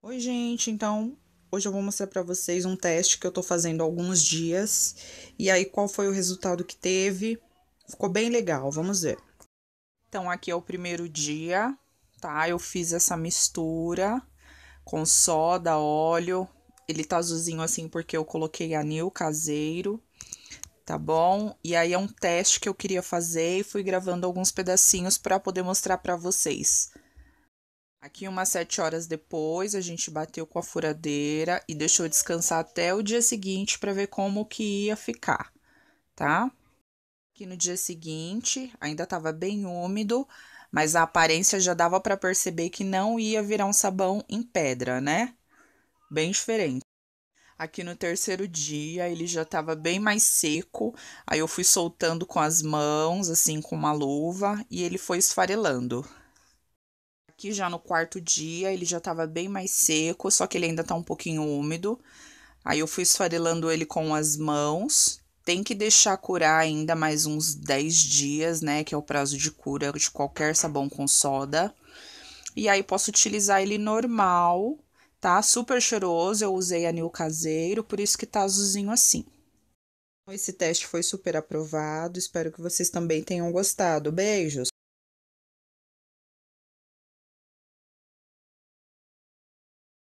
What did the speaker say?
Oi, gente. Então, hoje eu vou mostrar para vocês um teste que eu tô fazendo há alguns dias. E aí, qual foi o resultado que teve? Ficou bem legal, vamos ver. Então, aqui é o primeiro dia, tá? Eu fiz essa mistura com soda, óleo. Ele tá azulzinho assim porque eu coloquei anil caseiro, tá bom? E aí é um teste que eu queria fazer e fui gravando alguns pedacinhos para poder mostrar para vocês. Aqui umas sete horas depois, a gente bateu com a furadeira e deixou descansar até o dia seguinte para ver como que ia ficar, tá? Aqui no dia seguinte, ainda estava bem úmido, mas a aparência já dava para perceber que não ia virar um sabão em pedra, né? Bem diferente. Aqui no terceiro dia, ele já estava bem mais seco. Aí eu fui soltando com as mãos, assim, com uma luva, e ele foi esfarelando. Aqui já no quarto dia ele já estava bem mais seco, só que ele ainda está um pouquinho úmido. Aí eu fui esfarelando ele com as mãos. Tem que deixar curar ainda mais uns 10 dias, né? Que é o prazo de cura de qualquer sabão com soda. E aí posso utilizar ele normal, tá? Super cheiroso. Eu usei anil caseiro, por isso que tá azulzinho assim. Então, esse teste foi super aprovado. Espero que vocês também tenham gostado. Beijos!